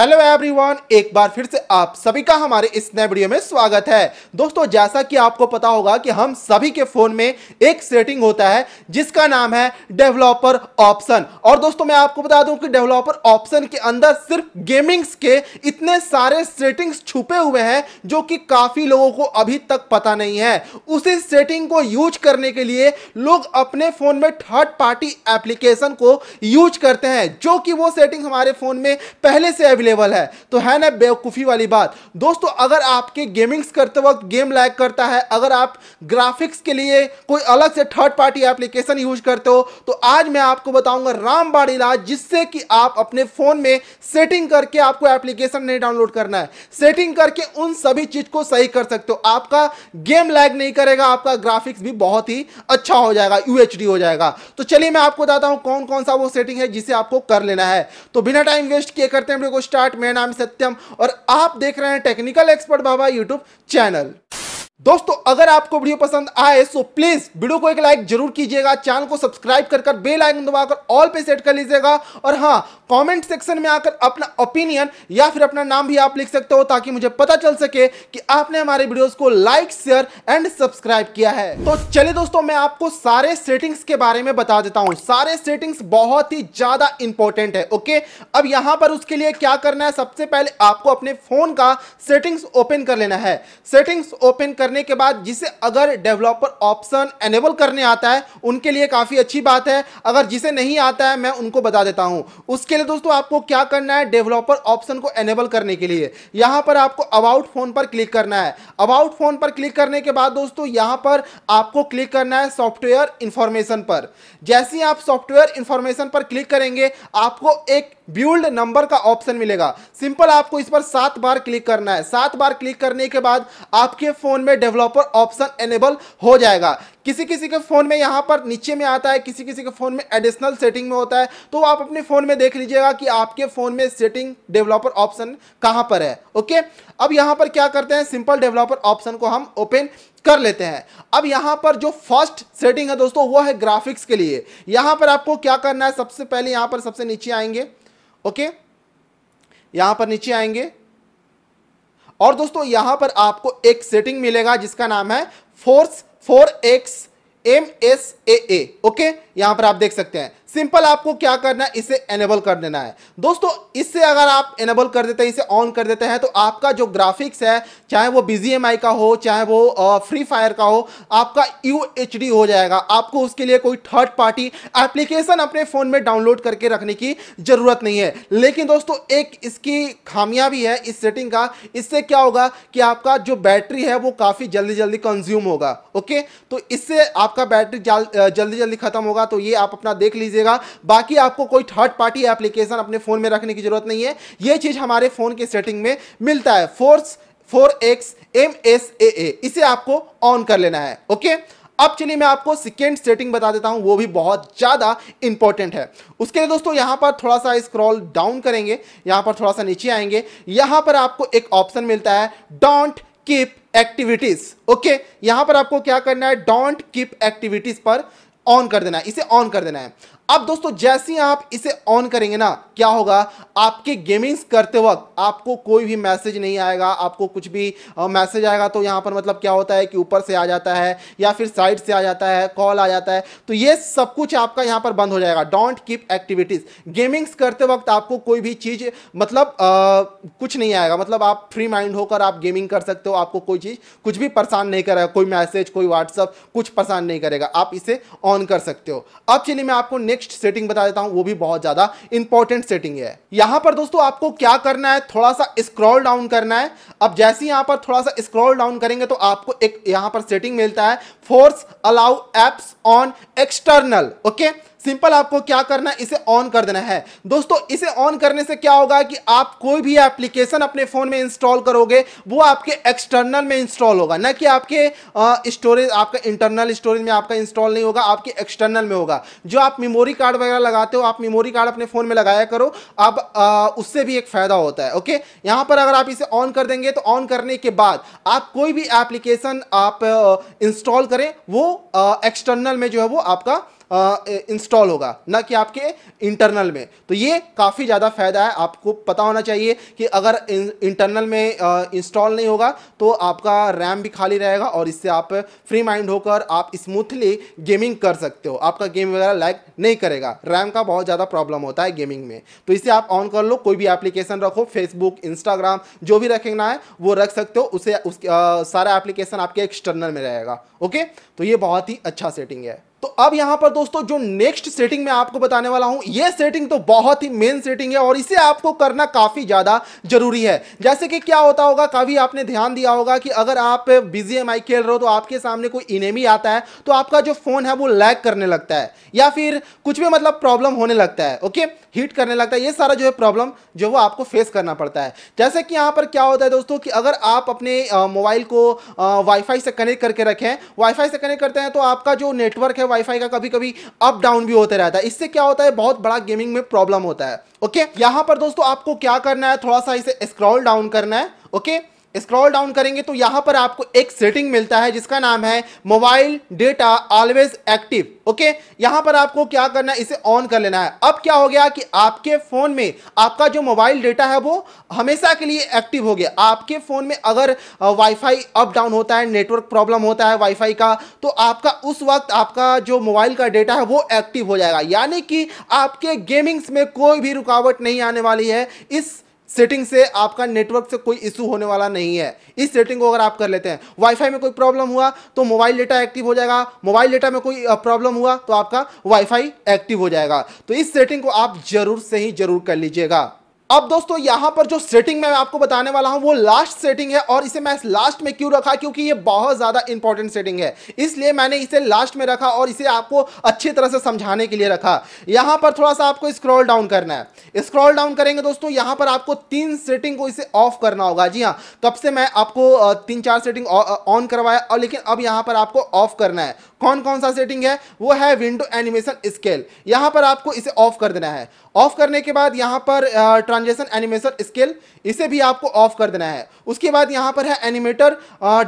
hello everyone एक बार फिर से आप सभी का हमारे इस नए वीडियो में स्वागत है दोस्तों जैसा कि आपको पता होगा कि हम सभी के फ़ोन में एक सेटिंग होता है जिसका नाम है डेवलपर ऑप्शन और दोस्तों मैं आपको बता दूं कि डेवलपर ऑप्शन के अंदर सिर्फ गेमिंग्स के इतने सारे सेटिंग्स छुपे हुए हैं जो कि काफ़ी लोगों को अभी तक पता नहीं है उसी सेटिंग को यूज करने के लिए लोग अपने फ़ोन में थर्ड पार्टी एप्लीकेशन को यूज करते हैं जो कि वो सेटिंग हमारे फ़ोन में पहले से अवेलेबल अवेलेबल है तो है ना बेवकूफ़ी वाली बात दोस्तों अगर आपके गेमिंग्स करते वक्त गेम लैग करता है अगर आप ग्राफिक्स के लिए कोई अलग से थर्ड पार्टी एप्लीकेशन यूज करते हो तो आज मैं आपको बताऊंगा रामबाण इलाज जिससे कि आप अपने फ़ोन में सेटिंग करके आपको एप्लीकेशन नहीं डाउनलोड करना है सेटिंग करके उन सभी चीज़ को सही कर सकते हो आपका गेम लैग नहीं करेगा आपका ग्राफिक्स भी बहुत ही अच्छा हो जाएगा यू हो जाएगा तो चलिए मैं आपको बताता हूँ कौन कौन सा वो सेटिंग है जिसे आपको कर लेना है तो बिना टाइम वेस्ट किए करते हैं स्टार्ट मेरा नाम सत्यम और आप देख रहे हैं टेक्निकल एक्सपर्ट बाबा यूट्यूब चैनल दोस्तों अगर आपको वीडियो पसंद आए तो प्लीज वीडियो को एक लाइक जरूर कीजिएगा चैनल को सब्सक्राइब कर कर बेल आइकन दबाकर ऑल पे सेट कर लीजिएगा और हाँ कमेंट सेक्शन में आकर अपना ओपिनियन या फिर अपना नाम भी आप लिख सकते हो ताकि मुझे पता चल सके कि आपने हमारे वीडियोस को लाइक शेयर एंड सब्सक्राइब किया है तो चलिए दोस्तों मैं आपको सारे सेटिंग्स के बारे में बता देता हूँ सारे सेटिंग्स बहुत ही ज्यादा इंपॉर्टेंट है ओके अब यहाँ पर उसके लिए क्या करना है सबसे पहले आपको अपने फोन का सेटिंग्स ओपन कर लेना है सेटिंग्स ओपन कर करने के बाद जिसे अगर डेवलपर ऑप्शन एनेबल करने आता है उनके लिए काफ़ी अच्छी बात है अगर जिसे नहीं आता है मैं उनको बता देता हूँ उसके लिए दोस्तों आपको क्या करना है डेवलपर ऑप्शन को एनेबल करने के लिए यहाँ पर आपको अबाउट फोन पर क्लिक करना है अबाउट फोन पर क्लिक करने के बाद दोस्तों यहाँ पर आपको क्लिक करना है सॉफ्टवेयर इंफॉर्मेशन पर जैसे ही आप सॉफ्टवेयर इंफॉर्मेशन पर क्लिक करेंगे आपको एक बिल्ड नंबर का ऑप्शन मिलेगा सिंपल आपको इस पर सात बार क्लिक करना है सात बार क्लिक करने के बाद आपके फ़ोन में डेवलपर ऑप्शन एनेबल हो जाएगा किसी किसी के फ़ोन में यहाँ पर नीचे में आता है किसी किसी के फ़ोन में एडिशनल सेटिंग में होता है तो आप अपने फ़ोन में देख लीजिएगा कि आपके फ़ोन में सेटिंग डेवलपर ऑप्शन कहाँ पर है ओके अब यहाँ पर क्या करते हैं सिंपल डेवलपर ऑप्शन को हम ओपन कर लेते हैं अब यहाँ पर जो फर्स्ट सेटिंग है दोस्तों वो है ग्राफिक्स के लिए यहाँ पर आपको क्या करना है सबसे पहले यहाँ पर सबसे नीचे आएंगे ओके यहां पर नीचे आएंगे और दोस्तों यहां पर आपको एक सेटिंग मिलेगा जिसका नाम है force four x M S A A okay यहां पर आप देख सकते हैं सिंपल आपको क्या करना है इसे एनेबल कर देना है दोस्तों इससे अगर आप एनेबल कर देते हैं इसे ऑन कर देते हैं तो आपका जो ग्राफिक्स है चाहे वो बी का हो चाहे वो फ्री फायर का हो आपका यू हो जाएगा आपको उसके लिए कोई थर्ड पार्टी एप्लीकेशन अपने फ़ोन में डाउनलोड करके रखने की ज़रूरत नहीं है लेकिन दोस्तों एक इसकी खामियां भी है इस सेटिंग का इससे क्या होगा कि आपका जो बैटरी है वो काफ़ी जल्दी जल्दी कंज्यूम होगा ओके तो इससे आपका बैटरी जल्दी जल्दी ख़त्म होगा तो ये आप अपना देख लीजिए लीजिएगा बाकी आपको कोई थर्ड पार्टी एप्लीकेशन अपने फ़ोन में रखने की ज़रूरत नहीं है ये चीज़ हमारे फ़ोन के सेटिंग में मिलता है force four x M S A A इसे आपको ऑन कर लेना है ओके अब चलिए मैं आपको सेकेंड सेटिंग बता देता हूं वो भी बहुत ज़्यादा इंपॉर्टेंट है उसके लिए दोस्तों यहां पर थोड़ा सा स्क्रॉल डाउन करेंगे यहां पर थोड़ा सा नीचे आएंगे यहां पर आपको एक ऑप्शन मिलता है डोंट कीप एक्टिविटीज़ ओके यहां पर आपको क्या करना है डोंट कीप एक्टिविटीज़ पर ऑन कर देना है इसे ऑन कर देना है अब दोस्तों जैसे ही आप इसे ऑन करेंगे ना क्या होगा आपके गेमिंग्स करते वक्त आपको कोई भी मैसेज नहीं आएगा आपको कुछ भी मैसेज आएगा तो यहाँ पर मतलब क्या होता है कि ऊपर से आ जाता है या फिर साइड से आ जाता है कॉल आ जाता है तो ये सब कुछ आपका यहाँ पर बंद हो जाएगा डोंट कीप एक्टिविटीज़ गेमिंग्स करते वक्त आपको कोई भी चीज़ मतलब आ, कुछ नहीं आएगा मतलब आप फ्री माइंड होकर आप गेमिंग कर सकते हो आपको कोई चीज़ कुछ भी परेशान नहीं करेगा कोई मैसेज कोई व्हाट्सअप कुछ परेशान नहीं करेगा आप इसे ऑन कर सकते हो अब चलिए मैं आपको नेक्स्ट नेक्स्ट सेटिंग बता देता हूं वो भी बहुत ज्यादा इंपॉर्टेंट सेटिंग है यहां पर दोस्तों आपको क्या करना है थोड़ा सा स्क्रॉल डाउन करना है अब जैसे यहां पर थोड़ा सा स्क्रॉल डाउन करेंगे तो आपको एक यहां पर सेटिंग मिलता है force allow apps on external okay simple आपको क्या करना है इसे ऑन कर देना है दोस्तों इसे ऑन करने से क्या होगा कि आप कोई भी एप्लीकेशन अपने फ़ोन में इंस्टॉल करोगे वो आपके एक्सटर्नल में इंस्टॉल होगा ना कि आपके स्टोरेज आपका इंटरनल स्टोरेज में आपका इंस्टॉल नहीं होगा आपके एक्सटर्नल में होगा जो आप मेमोरी कार्ड वगैरह लगाते हो आप मेमोरी कार्ड अपने फ़ोन में लगाया करो अब आ, उससे भी एक फ़ायदा होता है ओके यहाँ पर अगर आप इसे ऑन कर देंगे तो ऑन करने के बाद आप कोई भी एप्लीकेशन आप इंस्टॉल करें वो एक्सटर्नल में जो है वो आपका इंस्टॉल होगा ना कि आपके इंटरनल में तो ये काफ़ी ज़्यादा फ़ायदा है आपको पता होना चाहिए कि अगर इंटरनल में इंस्टॉल नहीं होगा तो आपका रैम भी खाली रहेगा और इससे आप फ्री माइंड होकर आप स्मूथली गेमिंग कर सकते हो आपका गेम वगैरह लैग नहीं करेगा रैम का बहुत ज़्यादा प्रॉब्लम होता है गेमिंग में तो इसे आप ऑन कर लो कोई भी एप्लीकेशन रखो फेसबुक इंस्टाग्राम जो भी रखना है वो रख सकते हो उसे उस सारा एप्लीकेशन आपके एक्सटर्नल में रहेगा ओके तो ये बहुत ही अच्छा सेटिंग है तो अब यहां पर दोस्तों जो नेक्स्ट सेटिंग मैं आपको बताने वाला हूं ये सेटिंग तो बहुत ही मेन सेटिंग है और इसे आपको करना काफ़ी ज़्यादा जरूरी है जैसे कि क्या होता होगा कभी आपने ध्यान दिया होगा कि अगर आप बिजी एम खेल रहे हो तो आपके सामने कोई इनेमी आता है तो आपका जो फ़ोन है वो लैग करने लगता है या फिर कुछ भी मतलब प्रॉब्लम होने लगता है ओके हीट करने लगता है ये सारा जो है प्रॉब्लम जो वो आपको फेस करना पड़ता है जैसे कि यहाँ पर क्या होता है दोस्तों कि अगर आप अपने मोबाइल को वाईफाई से कनेक्ट करके रखें वाईफाई से कनेक्ट करते हैं तो आपका जो नेटवर्क है वाईफाई का कभी कभी अप डाउन भी होते रहता है इससे क्या होता है बहुत बड़ा गेमिंग में प्रॉब्लम होता है ओके यहां पर दोस्तों आपको क्या करना है थोड़ा सा इसे स्क्रॉल डाउन करना है ओके स्क्रॉल डाउन करेंगे तो यहाँ पर आपको एक सेटिंग मिलता है जिसका नाम है mobile data always active okay यहाँ पर आपको क्या करना है इसे ऑन कर लेना है अब क्या हो गया कि आपके फ़ोन में आपका जो मोबाइल डेटा है वो हमेशा के लिए एक्टिव हो गया आपके फ़ोन में अगर वाईफाई अप डाउन होता है नेटवर्क प्रॉब्लम होता है वाईफाई का तो आपका उस वक्त आपका जो मोबाइल का डेटा है वो एक्टिव हो जाएगा यानी कि आपके गेमिंग्स में कोई भी रुकावट नहीं आने वाली है इस सेटिंग से आपका नेटवर्क से कोई इशू होने वाला नहीं है इस सेटिंग को अगर आप कर लेते हैं वाईफाई में कोई प्रॉब्लम हुआ तो मोबाइल डेटा एक्टिव हो जाएगा मोबाइल डेटा में कोई प्रॉब्लम हुआ तो आपका वाईफाई एक्टिव हो जाएगा तो इस सेटिंग को आप जरूर से ही जरूर कर लीजिएगा अब दोस्तों यहां पर जो सेटिंग मैं आपको बताने वाला हूं वो लास्ट सेटिंग है और इसे मैं लास्ट में क्यों रखा क्योंकि ये बहुत ज़्यादा इंपॉर्टेंट सेटिंग है इसलिए मैंने इसे लास्ट में रखा और इसे आपको अच्छी तरह से समझाने के लिए रखा यहां पर थोड़ा सा आपको स्क्रॉल डाउन करना है स्क्रॉल डाउन करेंगे दोस्तों यहां पर आपको तीन सेटिंग को इसे ऑफ करना होगा जी हाँ कब से मैं आपको तीन चार सेटिंग ऑन करवाया और लेकिन अब यहां पर आपको ऑफ करना है कौन कौन सा सेटिंग है वो है विंडो एनिमेशन स्केल यहाँ पर आपको इसे ऑफ कर देना है ऑफ करने के बाद यहाँ पर ट्रांजेक्शन एनिमेशन स्केल इसे भी आपको ऑफ कर देना है उसके बाद यहाँ पर है एनिमेटर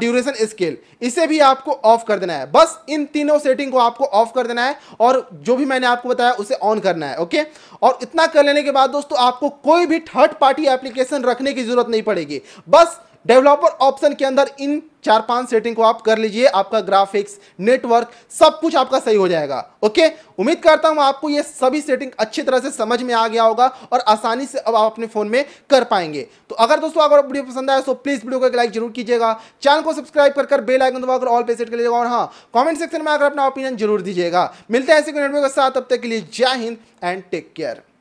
ड्यूरेशन स्केल इसे भी आपको ऑफ कर देना है बस इन तीनों सेटिंग को आपको ऑफ कर देना है और जो भी मैंने आपको बताया उसे ऑन करना है ओके और इतना कर लेने के बाद दोस्तों आपको कोई भी थर्ड पार्टी एप्लीकेशन रखने की जरूरत नहीं पड़ेगी बस डेवलपर ऑप्शन के अंदर इन चार पांच सेटिंग को आप कर लीजिए आपका ग्राफिक्स नेटवर्क सब कुछ आपका सही हो जाएगा ओके उम्मीद करता हूं आपको ये सभी सेटिंग अच्छी तरह से समझ में आ गया होगा और आसानी से अब आप अपने फोन में कर पाएंगे तो अगर दोस्तों अगर वीडियो पसंद आया तो प्लीज वीडियो को एक लाइक जरूर कीजिएगा चैनल को सब्सक्राइब कर, कर बेल आइकन दबाकर ऑल पे सेट कर लीजिएगा और हाँ कॉमेंट सेक्शन में अगर अपना ओपिनियन जरूर दीजिएगा मिलते हैं ऐसे के साथ अब तक के लिए जय हिंद एंड टेक केयर